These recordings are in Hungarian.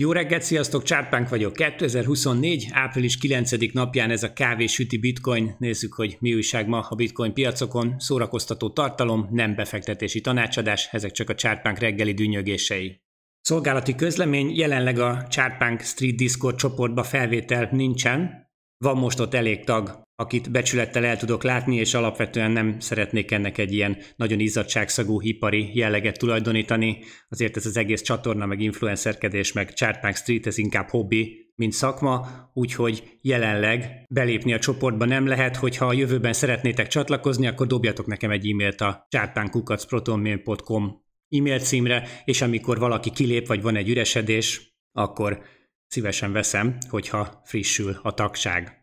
Jó reggelt, sziasztok, Csárpánk vagyok. 2024. április 9. napján ez a kávésüti bitcoin. Nézzük, hogy mi újság ma a bitcoin piacokon. Szórakoztató tartalom, nem befektetési tanácsadás, ezek csak a Csárpánk reggeli dünnyögései. Szolgálati közlemény, jelenleg a Csárpánk Street Discord csoportba felvétel nincsen, van most ott elég tag, akit becsülettel el tudok látni, és alapvetően nem szeretnék ennek egy ilyen nagyon izzadságszagú hipari jelleget tulajdonítani. Azért ez az egész csatorna, meg influencerkedés, meg Chartmark Street, ez inkább hobbi, mint szakma, úgyhogy jelenleg belépni a csoportba nem lehet, hogyha a jövőben szeretnétek csatlakozni, akkor dobjatok nekem egy e-mailt a chartmarkukacprotonmail.com e-mail címre, és amikor valaki kilép, vagy van egy üresedés, akkor szívesen veszem, hogyha frissül a tagság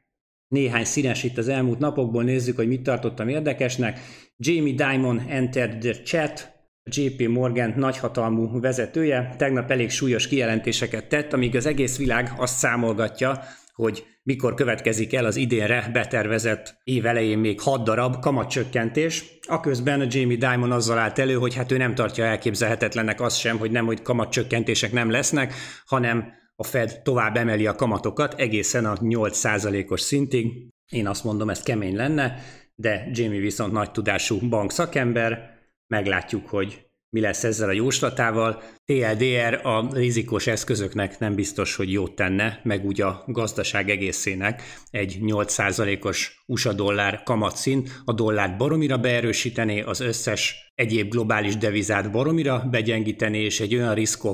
néhány színes itt az elmúlt napokból, nézzük, hogy mit tartottam érdekesnek. Jamie Dimon entered the chat, JP Morgan nagyhatalmú vezetője, tegnap elég súlyos kijelentéseket tett, amíg az egész világ azt számolgatja, hogy mikor következik el az idénre betervezett év elején még 6 darab kamatcsökkentés. Aközben a Jamie Dimon azzal állt elő, hogy hát ő nem tartja elképzelhetetlennek azt sem, hogy nem, hogy kamatcsökkentések nem lesznek, hanem a Fed tovább emeli a kamatokat egészen a 8%-os szintig. Én azt mondom, ez kemény lenne, de Jamie viszont nagy tudású bank szakember, meglátjuk, hogy mi lesz ezzel a jóslatával. TLDR a rizikos eszközöknek nem biztos, hogy jót tenne, meg úgy a gazdaság egészének egy 8%-os USA dollár kamatszint. A dollárt baromira beerősítené, az összes egyéb globális devizát baromira begyengítené, és egy olyan risk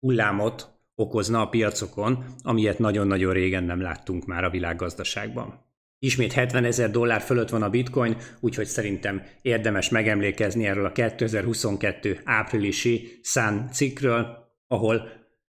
hullámot okozna a piacokon, amilyet nagyon-nagyon régen nem láttunk már a világgazdaságban. Ismét 70 ezer dollár fölött van a bitcoin, úgyhogy szerintem érdemes megemlékezni erről a 2022 áprilisi szán cikkről, ahol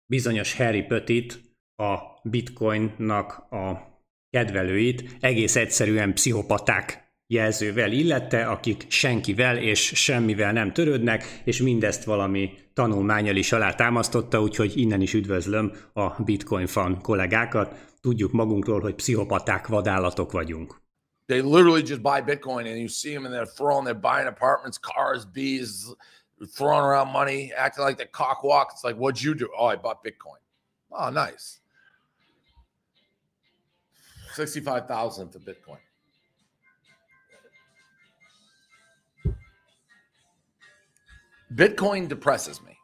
bizonyos Harry Petit a bitcoinnak a kedvelőit egész egyszerűen pszichopaták jelzővel illette, akik senkivel és semmivel nem törődnek, és mindezt valami tanulmányal is alátámasztotta, úgyhogy innen is üdvözlöm a Bitcoin fan kollégákat. Tudjuk magunkról, hogy pszichopaták vadállatok vagyunk. They literally just buy Bitcoin and you see them and they're throwing, they're buying apartments, cars, bees, throwing around money, acting like the cock walk. It's like, what'd you do? Oh, I bought Bitcoin. Oh, nice. 65,000 to Bitcoin. Bitcoin depresses me.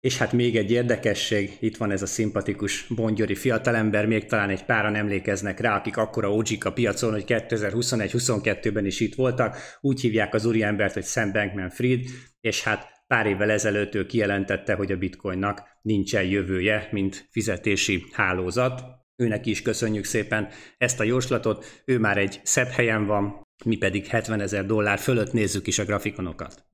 És hát még egy érdekesség, itt van ez a szimpatikus bongyori fiatalember, még talán egy páran emlékeznek rá, akik akkora OG-k a piacon, hogy 2021-22-ben is itt voltak, úgy hívják az úriembert, hogy Sam Bankman-Fried, és hát pár évvel ezelőtt ő kijelentette, hogy a bitcoinnak nincsen jövője, mint fizetési hálózat. Őnek is köszönjük szépen ezt a jóslatot, ő már egy szebb helyen van, mi pedig 70 ezer dollár fölött nézzük is a grafikonokat.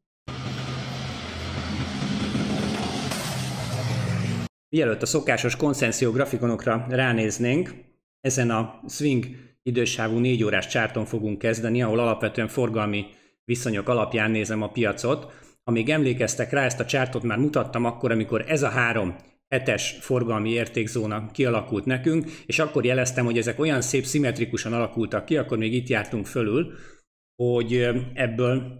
Mielőtt a szokásos konszenszió grafikonokra ránéznénk, ezen a swing idősávú 4 órás csárton fogunk kezdeni, ahol alapvetően forgalmi viszonyok alapján nézem a piacot. Amíg emlékeztek rá, ezt a csártot már mutattam akkor, amikor ez a három hetes forgalmi értékzóna kialakult nekünk, és akkor jeleztem, hogy ezek olyan szép szimmetrikusan alakultak ki, akkor még itt jártunk fölül, hogy ebből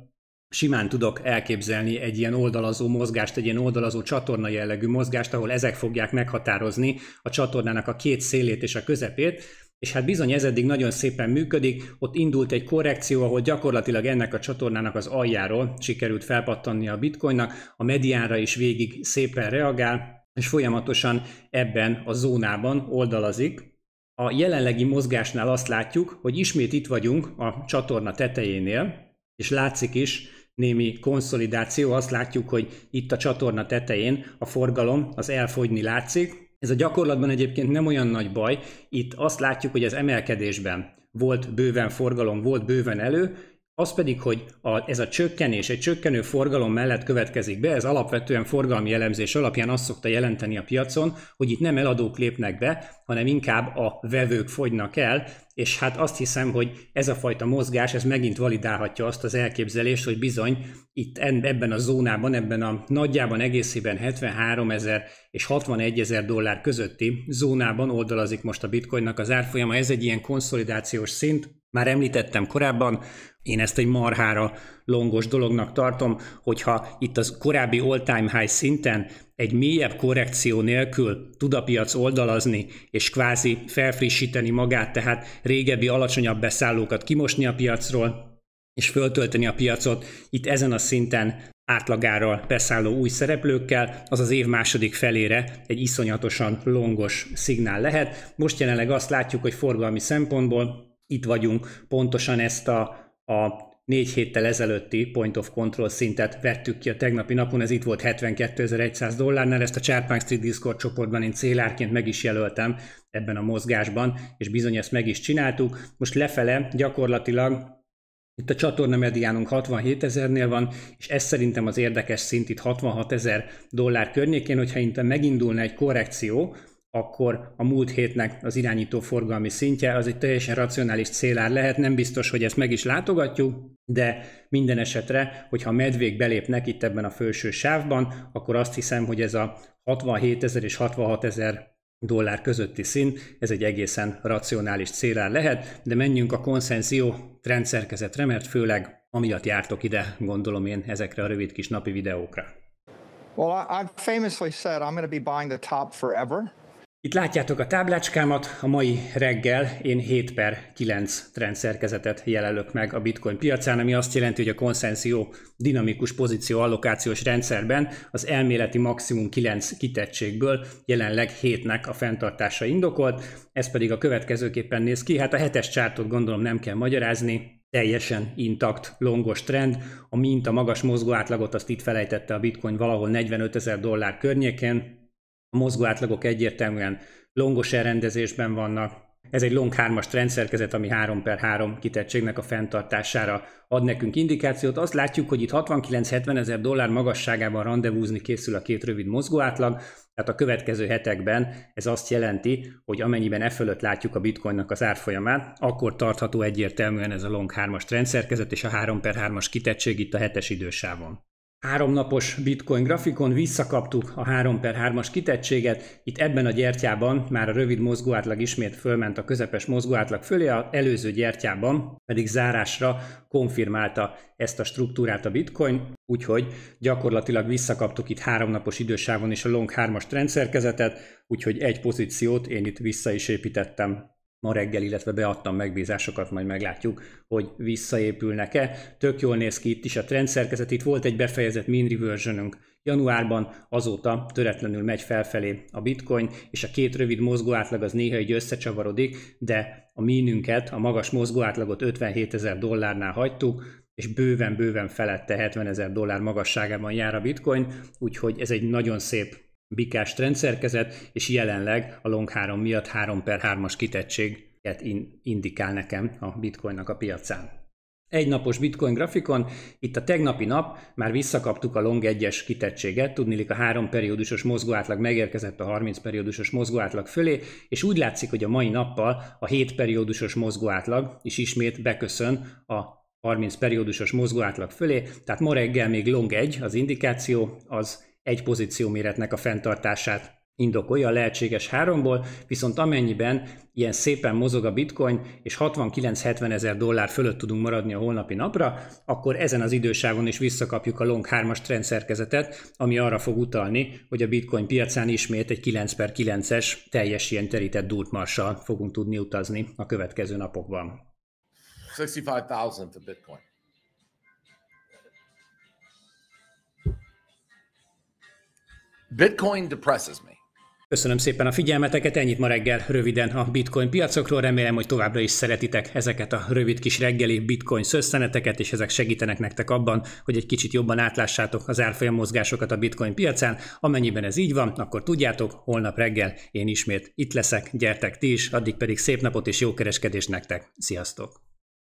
simán tudok elképzelni egy ilyen oldalazó mozgást, egy ilyen oldalazó csatorna jellegű mozgást, ahol ezek fogják meghatározni a csatornának a két szélét és a közepét, és hát bizony ez eddig nagyon szépen működik, ott indult egy korrekció, ahol gyakorlatilag ennek a csatornának az aljáról sikerült felpattanni a bitcoinnak, a mediánra is végig szépen reagál, és folyamatosan ebben a zónában oldalazik. A jelenlegi mozgásnál azt látjuk, hogy ismét itt vagyunk a csatorna tetejénél, és látszik is, némi konszolidáció. Azt látjuk, hogy itt a csatorna tetején a forgalom az elfogyni látszik. Ez a gyakorlatban egyébként nem olyan nagy baj. Itt azt látjuk, hogy az emelkedésben volt bőven forgalom, volt bőven elő, az pedig, hogy a, ez a csökkenés egy csökkenő forgalom mellett következik be, ez alapvetően forgalmi elemzés alapján azt szokta jelenteni a piacon, hogy itt nem eladók lépnek be, hanem inkább a vevők fogynak el, és hát azt hiszem, hogy ez a fajta mozgás, ez megint validálhatja azt az elképzelést, hogy bizony itt ebben a zónában, ebben a nagyjában egészében 73 ezer és 61 ezer dollár közötti zónában oldalazik most a bitcoinnak az árfolyama. Ez egy ilyen konszolidációs szint, már említettem korábban, én ezt egy marhára longos dolognak tartom, hogyha itt az korábbi all-time high szinten egy mélyebb korrekció nélkül tud a piac oldalazni, és kvázi felfrissíteni magát, tehát régebbi alacsonyabb beszállókat kimosni a piacról, és föltölteni a piacot itt ezen a szinten átlagáról beszálló új szereplőkkel, az az év második felére egy iszonyatosan longos szignál lehet. Most jelenleg azt látjuk, hogy forgalmi szempontból itt vagyunk, pontosan ezt a, a négy héttel ezelőtti point of control szintet vettük ki a tegnapi napon, ez itt volt 72.100 dollárnál, ezt a Csárpánk Street Discord csoportban én célárként meg is jelöltem ebben a mozgásban, és bizony ezt meg is csináltuk. Most lefele gyakorlatilag itt a csatorna mediánunk 67 ezernél van, és ez szerintem az érdekes szint itt 66 ezer dollár környékén, hogyha itt megindulna egy korrekció, akkor a múlt hétnek az irányító forgalmi szintje az egy teljesen racionális célár lehet, nem biztos, hogy ezt meg is látogatjuk, de minden esetre, hogyha a medvék belépnek itt ebben a felső sávban, akkor azt hiszem, hogy ez a 67 ezer és 66 ezer dollár közötti szín ez egy egészen racionális célár lehet, de menjünk a konszenzió trendszerkezetre, mert főleg amiatt jártok ide, gondolom én ezekre a rövid kis napi videókra. Well, I've famously said I'm going to be buying the top forever. Itt látjátok a táblácskámat, a mai reggel én 7 per 9 trendszerkezetet jelölök meg a bitcoin piacán, ami azt jelenti, hogy a konszenzió dinamikus pozíció allokációs rendszerben az elméleti maximum 9 kitettségből jelenleg 7-nek a fenntartása indokolt, ez pedig a következőképpen néz ki, hát a hetes csártot gondolom nem kell magyarázni, teljesen intakt longos trend. A minta magas mozgó átlagot azt itt felejtette a bitcoin valahol 45 ezer dollár környékén, a mozgóátlagok egyértelműen longos elrendezésben vannak, ez egy long 3 trendszerkezet, ami 3 per 3 kitettségnek a fenntartására ad nekünk indikációt. Azt látjuk, hogy itt 69-70 ezer dollár magasságában rendezvúzni készül a két rövid mozgóátlag, tehát a következő hetekben ez azt jelenti, hogy amennyiben e fölött látjuk a bitcoinnak az árfolyamát, akkor tartható egyértelműen ez a long 3-as trendszerkezet és a 3 per 3-as kitettség itt a hetes idősávon. Háromnapos bitcoin grafikon visszakaptuk a 3 per 3-as kitettséget, itt ebben a gyertyában már a rövid mozgóátlag ismét fölment a közepes mozgóátlag fölé, a előző gyertyában pedig zárásra konfirmálta ezt a struktúrát a bitcoin, úgyhogy gyakorlatilag visszakaptuk itt háromnapos idősávon is a long 3-as trendszerkezetet, úgyhogy egy pozíciót én itt vissza is építettem ma reggel, illetve beadtam megbízásokat, majd meglátjuk, hogy visszaépülnek-e. Tök jól néz ki itt is a trendszerkezet, itt volt egy befejezett mean reversionünk januárban, azóta töretlenül megy felfelé a bitcoin, és a két rövid mozgó átlag az néha így összecsavarodik, de a mínünket, a magas mozgó átlagot 57 ezer dollárnál hagytuk, és bőven-bőven felette 70 ezer dollár magasságában jár a bitcoin, úgyhogy ez egy nagyon szép bikás trendszerkezet, és jelenleg a Long 3 miatt 3 per 3-as kitettséget indikál nekem a bitcoinnak a piacán. Egy napos bitcoin grafikon, itt a tegnapi nap már visszakaptuk a long 1-es kitettséget, tudnilik a három periódusos mozgóátlag megérkezett a 30 periódusos mozgóátlag fölé, és úgy látszik, hogy a mai nappal a 7 periódusos mozgóátlag is ismét beköszön a 30 periódusos mozgóátlag fölé, tehát ma reggel még long 1 az indikáció, az egy pozíció méretnek a fenntartását indokolja a lehetséges háromból, viszont amennyiben ilyen szépen mozog a bitcoin, és 69-70 ezer dollár fölött tudunk maradni a holnapi napra, akkor ezen az időságon is visszakapjuk a long 3-as trendszerkezetet, ami arra fog utalni, hogy a bitcoin piacán ismét egy 9 per 9-es teljes ilyen terített durtmarssal fogunk tudni utazni a következő napokban. 65,000 a bitcoin. Bitcoin depresses me. Köszönöm szépen a figyelmeteket, ennyit ma reggel röviden a bitcoin piacokról, remélem, hogy továbbra is szeretitek ezeket a rövid kis reggeli bitcoin szösszeneteket, és ezek segítenek nektek abban, hogy egy kicsit jobban átlássátok az árfolyam mozgásokat a bitcoin piacán. Amennyiben ez így van, akkor tudjátok, holnap reggel én ismét itt leszek, gyertek ti is, addig pedig szép napot és jó kereskedést nektek. Sziasztok!